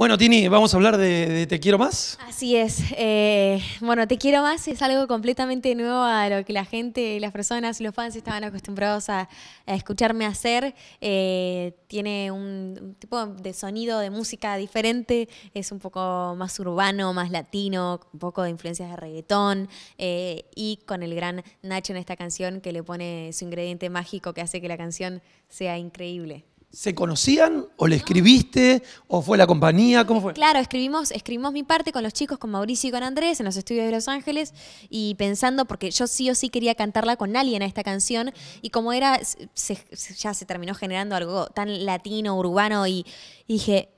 Bueno, Tini, vamos a hablar de, Te Quiero Más. Así es. Eh, bueno, Te Quiero Más es algo completamente nuevo a lo que la gente, las personas, los fans estaban acostumbrados a, escucharme hacer. Eh, tiene un, tipo de sonido, de música diferente. Es un poco más urbano, más latino, un poco de influencias de reggaetón. Eh, y con el gran Nacho en esta canción que le pone su ingrediente mágico que hace que la canción sea increíble. ¿Se conocían o le escribiste o fue la compañía? ¿Cómo fue? Claro, escribimos, escribimos mi parte con los chicos, con Mauricio y con Andrés en los estudios de Los Ángeles y pensando, porque yo sí o sí quería cantarla con alguien a esta canción y como era, ya se terminó generando algo tan latino, urbano y, dije,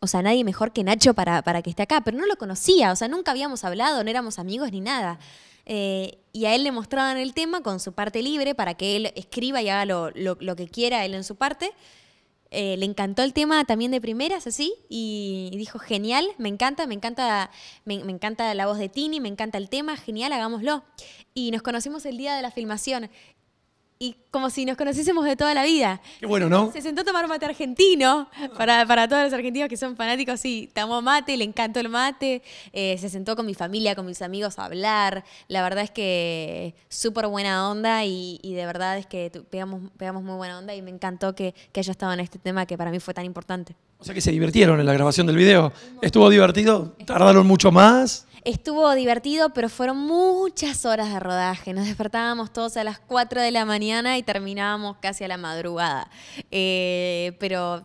o sea, nadie mejor que Nacho para, para que esté acá, pero no lo conocía, o sea, nunca habíamos hablado, no éramos amigos ni nada. Eh, y a él le mostraban el tema con su parte libre para que él escriba y haga lo, que quiera él en su parte. Eh, le encantó el tema también de primeras, así, y, dijo, genial, me encanta, me encanta, me, encanta la voz de Tini, me encanta el tema, genial, hagámoslo. Y nos conocimos el día de la filmación y como si nos conociésemos de toda la vida. Qué bueno, ¿no? Se sentó a tomar mate argentino, para, todos los argentinos que son fanáticos, sí, tomó mate, le encantó el mate, eh, se sentó con mi familia, con mis amigos a hablar, la verdad es que súper buena onda y, de verdad es que pegamos, pegamos muy buena onda y me encantó que, que haya estado en este tema que para mí fue tan importante. O sea que se divirtieron en la grabación del video. ¿Estuvo divertido? ¿Tardaron mucho más? Estuvo divertido, pero fueron muchas horas de rodaje. Nos despertábamos todos a las 4 de la mañana y terminábamos casi a la madrugada. Eh, pero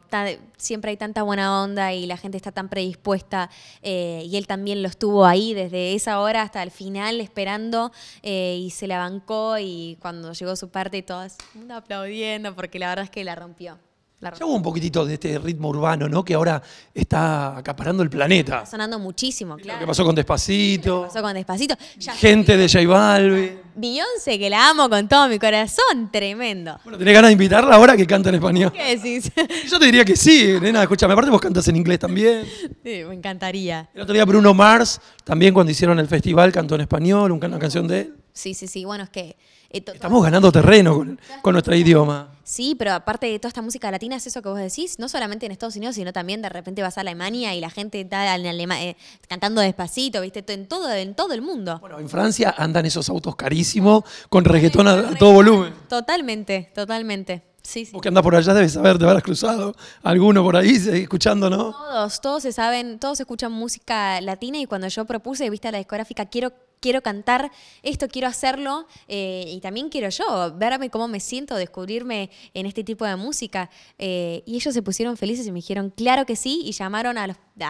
siempre hay tanta buena onda y la gente está tan predispuesta eh, y él también lo estuvo ahí desde esa hora hasta el final esperando eh, y se la bancó y cuando llegó su parte todas aplaudiendo porque la verdad es que la rompió ya hubo un poquitito de este ritmo urbano, ¿no? Que ahora está acaparando el planeta. sonando muchísimo, claro. Lo que pasó con Despacito. pasó con Despacito. gente de J Balvin. Beyoncé, que la amo con todo mi corazón, tremendo. Bueno, ¿tenés ganas de invitarla ahora que canta en español? ¿Qué decís? Yo te diría que sí, nena, escúchame, aparte vos cantas en inglés también. Sí, me encantaría. El otro día Bruno Mars, también cuando hicieron el festival, cantó en español, una canción de él. Sí, sí, sí, bueno, es que eh, Estamos ganando terreno con, nuestro idioma. Sí, pero aparte de toda esta música latina, es eso que vos decís, no solamente en Estados Unidos, sino también de repente vas a Alemania y la gente está eh, cantando despacito, ¿viste? En todo, en todo el mundo. Bueno, en Francia andan esos autos carísimos con reggaetón a, todo volumen. Totalmente, totalmente. Sí, sí. Vos que por allá debes saber, te habrás cruzado alguno por ahí eh, escuchando, ¿no? Todos, todos se saben, todos escuchan música latina y cuando yo propuse, viste a la discográfica, quiero quiero cantar esto, quiero hacerlo eh, y también quiero yo verme cómo me siento, descubrirme en este tipo de música. Eh, y ellos se pusieron felices y me dijeron, claro que sí, y llamaron a,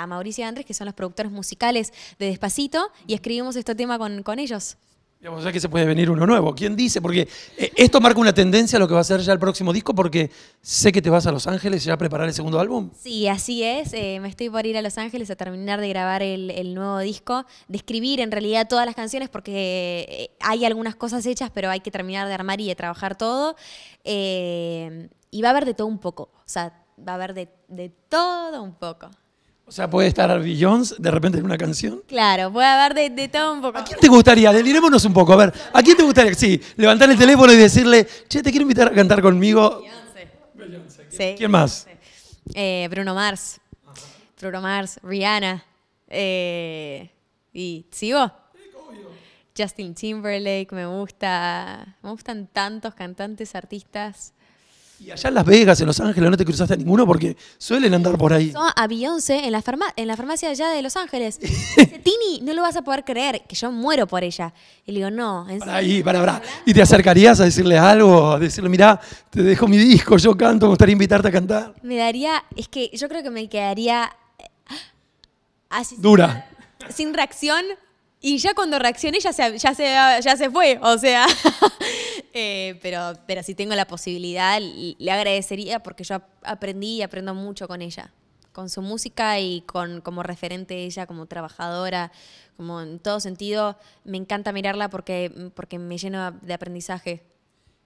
Mauricio Andrés, que son los productores musicales de Despacito, y escribimos este tema con, con ellos. Digamos, ya que se puede venir uno nuevo. ¿Quién dice? Porque eh, esto marca una tendencia a lo que va a ser ya el próximo disco, porque sé que te vas a Los Ángeles ya a preparar el segundo álbum. Sí, así es. Eh, me estoy por ir a Los Ángeles a terminar de grabar el, nuevo disco, de escribir en realidad todas las canciones, porque eh, hay algunas cosas hechas, pero hay que terminar de armar y de trabajar todo. y va a haber de todo un poco. O sea, va a haber de todo un poco. O sea, puede estar Jones de repente en una canción. Claro, puede haber de, todo un poco. ¿A quién te gustaría? Delirémonos un poco. A ver, ¿a quién te gustaría? Sí, levantar el teléfono y decirle, che, te quiero invitar a cantar conmigo. Beyoncé. ¿Quién, más? Eh, Bruno Mars. Bruno Mars, Rihanna. Eh, ¿Y sigo? Justin Timberlake, me gusta. Me gustan tantos cantantes, artistas. Y allá en Las Vegas, en Los Ángeles, no te cruzaste a ninguno porque suelen andar por ahí. Son a Beyoncé en la, en la farmacia allá de Los Ángeles. Dice, Tini, no lo vas a poder creer, que yo muero por ella. Y le digo, no. ahí, para, para. ¿Y te acercarías a decirle algo? A decirle, mirá, te dejo mi disco, yo canto, me gustaría invitarte a cantar. Me daría, es que yo creo que me quedaría... Eh, Dura. Sin reacción. Y ya cuando reaccioné ya ya se, ya se fue, o sea, Eh, pero, pero si tengo la posibilidad, le agradecería porque yo aprendí y aprendo mucho con ella, con su música y con como referente ella, como trabajadora, como en todo sentido. Me encanta mirarla porque, porque me lleno de aprendizaje.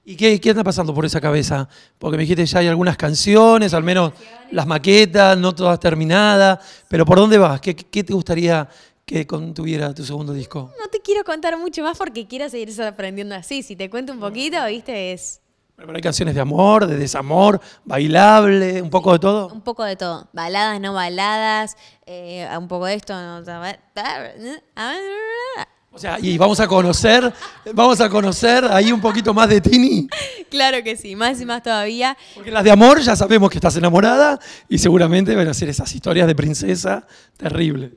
¿Y qué, qué anda pasando por esa cabeza? Porque me dijiste ya hay algunas canciones, al menos las maquetas, no todas terminadas, pero ¿por dónde vas? ¿Qué, qué te gustaría que contuviera tu segundo disco? No te quiero contar mucho más porque quiero seguir sorprendiendo así. Si te cuento un poquito, viste, es... Pero hay canciones de amor, de desamor, bailable, un poco de todo. Un poco de todo. Baladas, no baladas, eh, un poco de esto. O sea, y vamos a conocer, vamos a conocer ahí un poquito más de Tini. Claro que sí, más y más todavía. Porque las de amor ya sabemos que estás enamorada y seguramente van a ser esas historias de princesa terribles.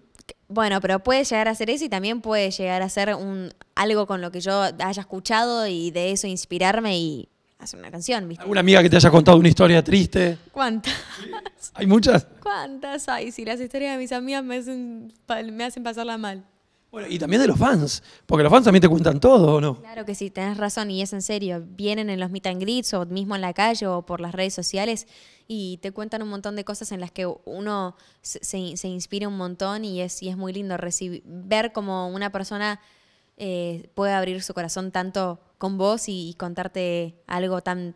Bueno, pero puede llegar a ser eso y también puede llegar a ser un, algo con lo que yo haya escuchado y de eso inspirarme y hacer una canción, ¿viste? ¿Alguna amiga que te haya contado una historia triste? ¿Cuántas? ¿Hay muchas? ¿Cuántas hay? Si las historias de mis amigas me hacen, me hacen pasarla mal. Bueno, y también de los fans, porque los fans también te cuentan todo, ¿o no? Claro que sí, tenés razón y es en serio. Vienen en los meet and greets o mismo en la calle o por las redes sociales y te cuentan un montón de cosas en las que uno se, se, inspira un montón y es, y es muy lindo recibir, ver como una persona eh, puede abrir su corazón tanto con vos y, y contarte algo tan,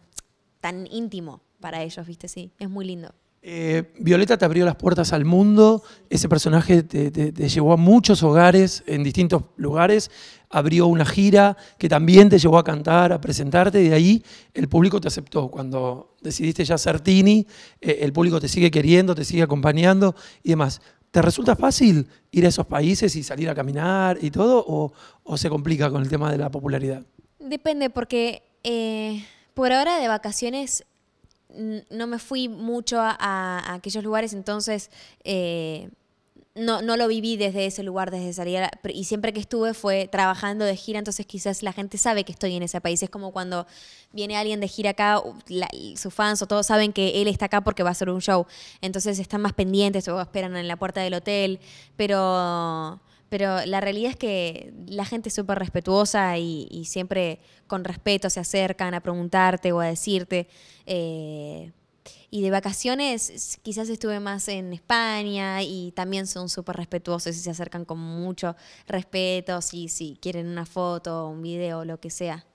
tan íntimo para ellos, ¿viste? Sí, es muy lindo. Eh, Violeta te abrió las puertas al mundo, ese personaje te, llevó a muchos hogares en distintos lugares, abrió una gira que también te llevó a cantar, a presentarte, y de ahí el público te aceptó. Cuando decidiste ya ser Tini, eh, el público te sigue queriendo, te sigue acompañando y demás. ¿Te resulta fácil ir a esos países y salir a caminar y todo, o, se complica con el tema de la popularidad? Depende, porque eh, por ahora de vacaciones no me fui mucho a, aquellos lugares, entonces eh, no, lo viví desde ese lugar, desde salir. y siempre que estuve fue trabajando de gira, entonces quizás la gente sabe que estoy en ese país. Es como cuando viene alguien de gira acá, sus fans o todos saben que él está acá porque va a hacer un show. Entonces están más pendientes o esperan en la puerta del hotel. Pero pero la realidad es que la gente es súper respetuosa y, siempre con respeto se acercan a preguntarte o a decirte. Eh, y de vacaciones quizás estuve más en España y también son súper respetuosos y se acercan con mucho respeto si, si quieren una foto, un video, lo que sea.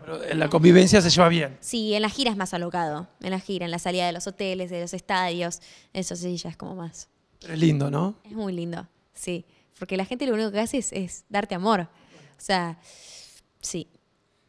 Pero en la convivencia se lleva bien. Sí, en la gira es más alocado. En la gira, en la salida de los hoteles, de los estadios. Eso sí, ya es como más. Pero es lindo, ¿no? Es muy lindo, sí. Porque la gente lo único que hace es, darte amor. O sea, sí.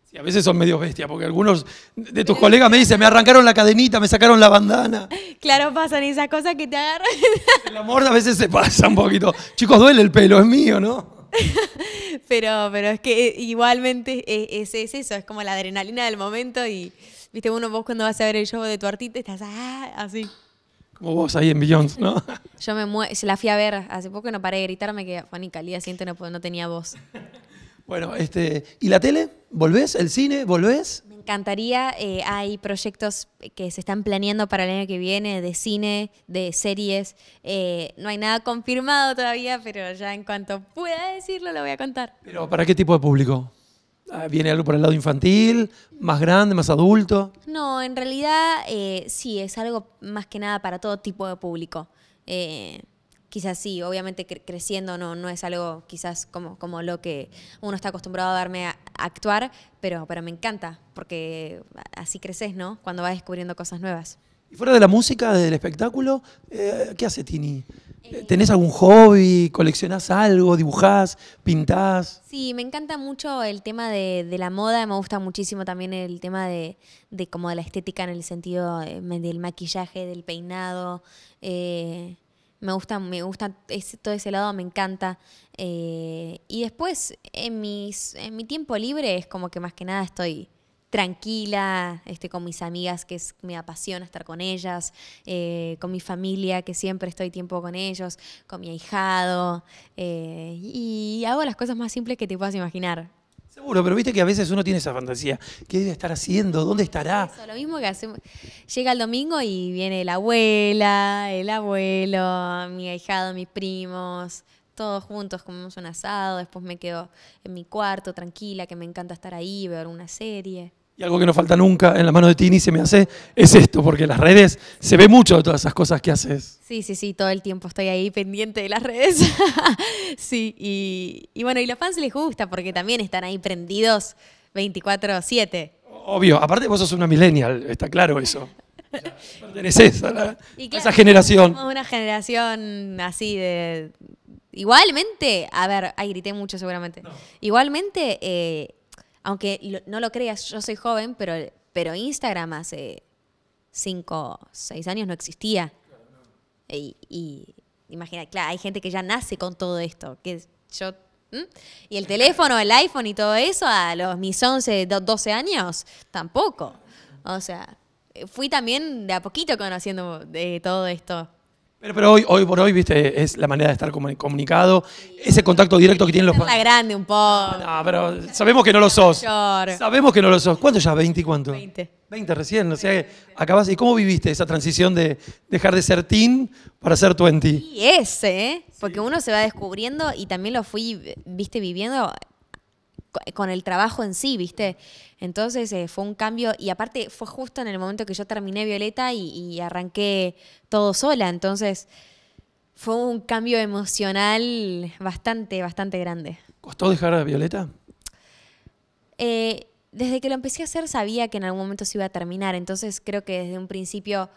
sí. A veces son medio bestia, porque algunos de tus colegas me dicen, me arrancaron la cadenita, me sacaron la bandana. Claro, pasan esas cosas que te agarran. El amor a veces se pasa un poquito. Chicos, duele el pelo, es mío, ¿no? pero, pero es que eh, igualmente e, es, eso, es como la adrenalina del momento y, viste, uno vos cuando vas a ver el show de tu artista estás ah, así como vos ahí en Billions, ¿no? Yo me se la fui a ver hace poco y no paré de gritarme que Juanica, y día siguiente no, pues, no tenía voz. Bueno, este, ¿y la tele? ¿Volvés? ¿El cine? ¿Volvés? Me encantaría. Eh, hay proyectos que se están planeando para el año que viene de cine, de series. Eh, no hay nada confirmado todavía, pero ya en cuanto pueda decirlo lo voy a contar. ¿Pero para qué tipo de público? Ah, ¿Viene algo por el lado infantil, más grande, más adulto? No, en realidad eh, sí, es algo más que nada para todo tipo de público. Eh, quizás sí, obviamente creciendo no, es algo quizás como, lo que uno está acostumbrado a darme a, actuar, pero, pero me encanta, porque así creces, ¿no? Cuando vas descubriendo cosas nuevas. Y fuera de la música, del espectáculo, eh, ¿qué hace Tini? Eh, ¿Tenés algún hobby? ¿Coleccionás algo? ¿Dibujás? ¿Pintás? Sí, me encanta mucho el tema de, la moda, me gusta muchísimo también el tema de, como de la estética en el sentido eh, del maquillaje, del peinado. Eh, me gusta, me gusta todo ese lado, me encanta. y después, en, mis, en mi tiempo libre es como que más que nada estoy tranquila, este, con mis amigas, que es, me apasiona estar con ellas, eh, con mi familia, que siempre estoy tiempo con ellos, con mi ahijado, eh, y hago las cosas más simples que te puedas imaginar. Seguro, pero viste que a veces uno tiene esa fantasía. ¿Qué debe estar haciendo? ¿Dónde estará? Eso, lo mismo que hacemos. Llega el domingo y viene la abuela, el abuelo, mi ahijado, mis primos, todos juntos comemos un asado, después me quedo en mi cuarto tranquila, que me encanta estar ahí, ver una serie. Y algo que no falta nunca en la mano de ti Tini se me hace es esto, porque en las redes se ve mucho de todas esas cosas que haces. Sí, sí, sí, todo el tiempo estoy ahí pendiente de las redes. sí, y, bueno, y los fans les gusta porque también están ahí prendidos 24-7. Obvio, aparte vos sos una millennial, está claro eso. perteneces a, esa generación. una generación así de. Igualmente, a ver, ahí grité mucho seguramente. Igualmente. Eh, aunque no lo creas, yo soy joven, pero, pero Instagram hace 5, 6 años no existía. Y, y, imagina, claro, hay gente que ya nace con todo esto, que yo... Y el teléfono, el iPhone y todo eso a los mis 11, 12 años, tampoco. O sea, fui también de a poquito conociendo de eh, todo esto. Pero, pero hoy, hoy por hoy, viste, es la manera de estar comunicado, ese contacto directo que tienen los La grande un poco. No, pero sabemos que no lo sos. Sabemos que no lo sos. ¿Cuánto ya? ¿20 y cuánto? 20. 20 recién, o sea, acabas. ¿Y cómo viviste esa transición de dejar de ser teen para ser 20? Y ese, ¿eh? Porque uno se va descubriendo y también lo fui, viste, viviendo con el trabajo en sí, ¿viste? Entonces eh, fue un cambio y aparte fue justo en el momento que yo terminé Violeta y, arranqué todo sola, entonces fue un cambio emocional bastante, bastante grande. ¿Costó dejar a Violeta? Eh, desde que lo empecé a hacer sabía que en algún momento se iba a terminar, entonces creo que desde un principio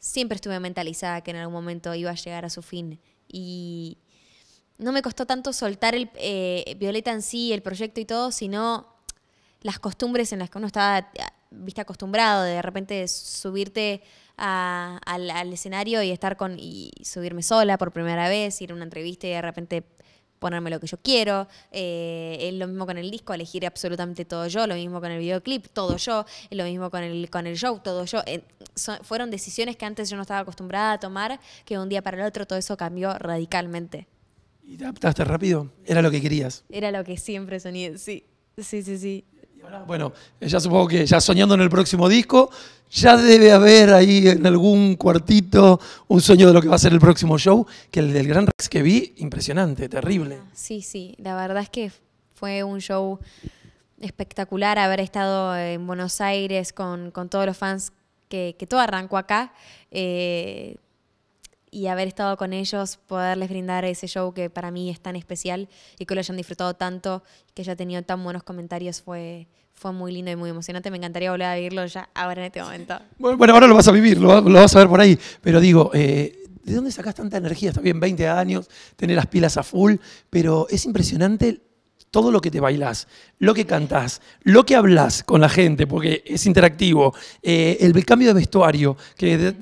siempre estuve mentalizada que en algún momento iba a llegar a su fin y, no me costó tanto soltar el eh, Violeta en sí, el proyecto y todo, sino las costumbres en las que uno estaba viste acostumbrado de, repente subirte al, escenario y estar con y subirme sola por primera vez ir a una entrevista y de repente ponerme lo que yo quiero eh, es lo mismo con el disco elegir absolutamente todo yo lo mismo con el videoclip todo yo lo mismo con el con el show todo yo eh, fueron decisiones que antes yo no estaba acostumbrada a tomar que de un día para el otro todo eso cambió radicalmente y te adaptaste rápido. Era lo que querías. Era lo que siempre soñé, sí. Sí, sí, sí. bueno, eh, ya supongo que ya soñando en el próximo disco, ya debe haber ahí en algún cuartito un sueño de lo que va a ser el próximo show, que el del Gran Rex que vi, impresionante, terrible. Ah, sí, sí, la verdad es que fue un show espectacular haber estado en Buenos Aires con, todos los fans que, todo arrancó acá. Eh, y haber estado con ellos, poderles brindar ese show que para mí es tan especial y que lo hayan disfrutado tanto, que haya tenido tan buenos comentarios, fue, fue muy lindo y muy emocionante. Me encantaría volver a vivirlo ya ahora en este momento. Bueno, bueno ahora lo vas a vivir, lo, vas a ver por ahí, pero digo, eh, ¿de dónde sacas tanta energía? Está bien, 20 años, tener las pilas a full, pero es impresionante todo lo que te bailás, lo que cantás, lo que hablas con la gente, porque es interactivo, eh, el cambio de vestuario, que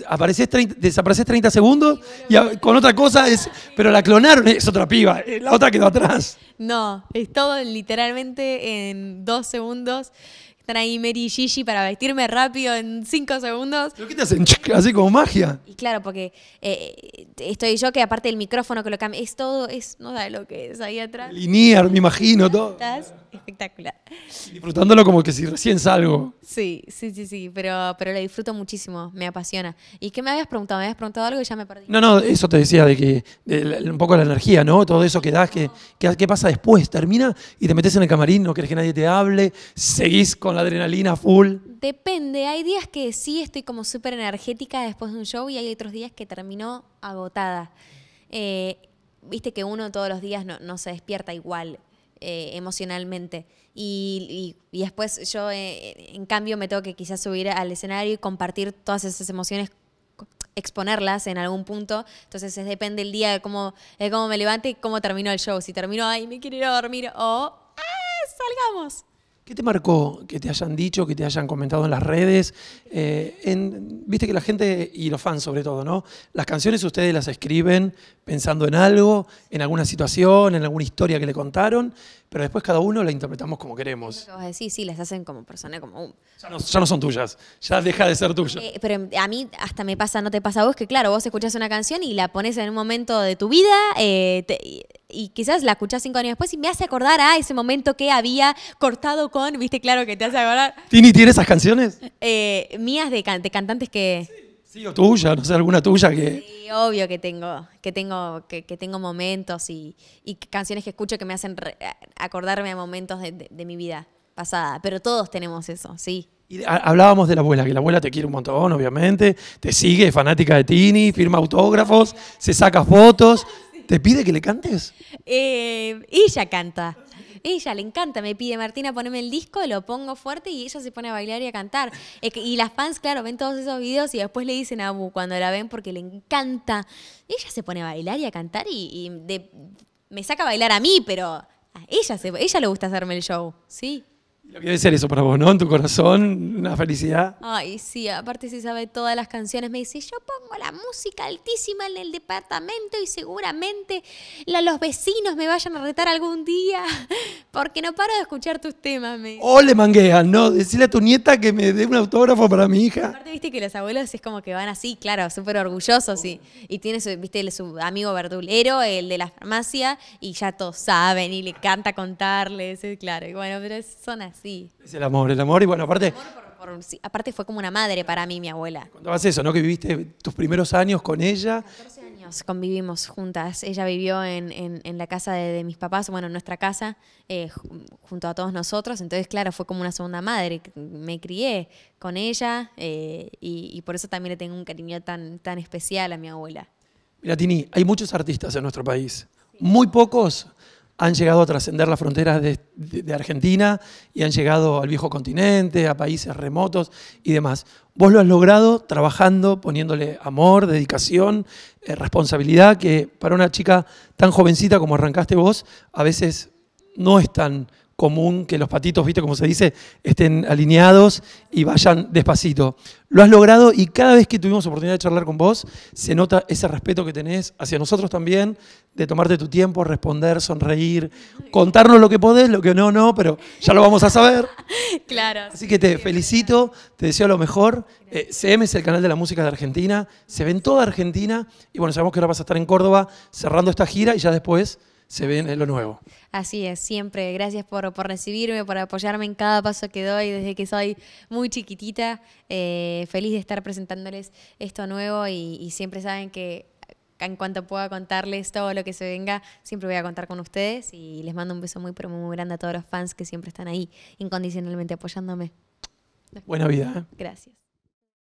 30, desapareces 30 segundos y con otra cosa es, pero la clonaron, es otra piba, eh, la otra quedó atrás. No, es todo literalmente en dos segundos. Están ahí Mary y Gigi para vestirme rápido en cinco segundos. ¿Pero qué te hacen? Así como magia. Y claro, porque eh, estoy yo que aparte del micrófono que lo cambia, es todo, es, no sé, lo que es ahí atrás. Linear, me imagino, todo. ¿Estás? espectacular. Disfrutándolo como que si recién salgo. Sí, sí, sí, sí, pero, pero lo disfruto muchísimo, me apasiona. ¿Y qué me habías preguntado? Me habías preguntado algo y ya me perdí. No, no, eso te decía de que un poco la energía, ¿no? Todo eso que das, que, que, pasa después, termina y te metes en el camarín, no querés que nadie te hable, seguís con la adrenalina full. Depende, hay días que sí estoy como súper energética después de un show y hay otros días que termino agotada. Eh, viste que uno todos los días no, no se despierta igual eh, emocionalmente. Y, después yo, eh, eh, en cambio, me tengo que quizás subir al escenario y compartir todas esas emociones exponerlas en algún punto, entonces es, depende el día de cómo, de cómo me levante y cómo termino el show. Si termino, ay, me quiero ir a dormir o, ¡ah, salgamos! ¿Qué te marcó que te hayan dicho, que te hayan comentado en las redes? Eh, viste que la gente, y los fans sobre todo, ¿no? Las canciones ustedes las escriben pensando en algo, en alguna situación, en alguna historia que le contaron, pero después cada uno la interpretamos como queremos. Sí, sí, las hacen como personas como... Uh. Ya, no, son tuyas, ya deja de ser tuya. Eh, pero a mí hasta me pasa, no te pasa a vos, que claro, vos escuchás una canción y la pones en un momento de tu vida eh, y quizás la escuchás cinco años después y me hace acordar a ese momento que había cortado con, viste, claro que te hace acordar. ¿Tini tiene esas canciones? Eh, mías de, de cantantes que... Sí, o tuya, no sé, alguna tuya que... Sí, obvio que tengo, que tengo, que, tengo momentos y, canciones que escucho que me hacen acordarme de momentos de, mi vida pasada, pero todos tenemos eso, sí. hablábamos de la abuela, que la abuela te quiere un montón, obviamente, te sigue, es fanática de Tini, firma autógrafos, se saca fotos, ¿te pide que le cantes? Eh, ella canta. Ella le encanta, me pide Martina, ponerme el disco, lo pongo fuerte y ella se pone a bailar y a cantar. Y las fans, claro, ven todos esos videos y después le dicen a cuando la ven porque le encanta. Ella se pone a bailar y a cantar y, me saca a bailar a mí, pero a ella, se, ella le gusta hacerme el show, sí. Lo que debe ser eso para vos, ¿no? En tu corazón, una felicidad. Ay, sí, aparte si sabe todas las canciones. Me dice, yo pongo la música altísima en el departamento y seguramente los vecinos me vayan a retar algún día porque no paro de escuchar tus temas. Me dice. O le manguean, ¿no? Decirle a tu nieta que me dé un autógrafo para mi hija. Aparte, viste que los abuelos es como que van así, claro, súper orgullosos y, y tiene su, viste, su amigo verdulero, el de la farmacia, y ya todos saben y le encanta contarles, eh, claro. Y bueno, pero son así sí. Es el amor, el amor. Y bueno, aparte. Aparte fue como una madre para mí, mi abuela. Contabas eso, ¿no? Que viviste tus primeros años con ella. 14 años convivimos juntas. Ella vivió en, la casa de, mis papás, bueno, en nuestra casa, eh, junto a todos nosotros. Entonces, claro, fue como una segunda madre. Me crié con ella eh, y, por eso también le tengo un cariño tan, tan especial a mi abuela. Mira, Tini, hay muchos artistas en nuestro país. Muy pocos han llegado a trascender las fronteras de, Argentina y han llegado al viejo continente, a países remotos y demás. Vos lo has logrado trabajando, poniéndole amor, dedicación, eh, responsabilidad, que para una chica tan jovencita como arrancaste vos, a veces no es tan común que los patitos, viste como se dice, estén alineados y vayan despacito. Lo has logrado y cada vez que tuvimos oportunidad de charlar con vos, se nota ese respeto que tenés hacia nosotros también, de tomarte tu tiempo, responder, sonreír, contarnos lo que podés, lo que no, no, pero ya lo vamos a saber. claro. Así que te felicito, te deseo lo mejor. Eh, CM es el canal de la música de Argentina, se ve en toda Argentina y bueno, sabemos que ahora vas a estar en Córdoba cerrando esta gira y ya después se viene en lo nuevo. Así es, siempre. Gracias por, recibirme, por apoyarme en cada paso que doy desde que soy muy chiquitita. Eh, feliz de estar presentándoles esto nuevo y, siempre saben que en cuanto pueda contarles todo lo que se venga, siempre voy a contar con ustedes y les mando un beso muy, pero muy grande a todos los fans que siempre están ahí incondicionalmente apoyándome. Buena vida. ¿eh? Gracias.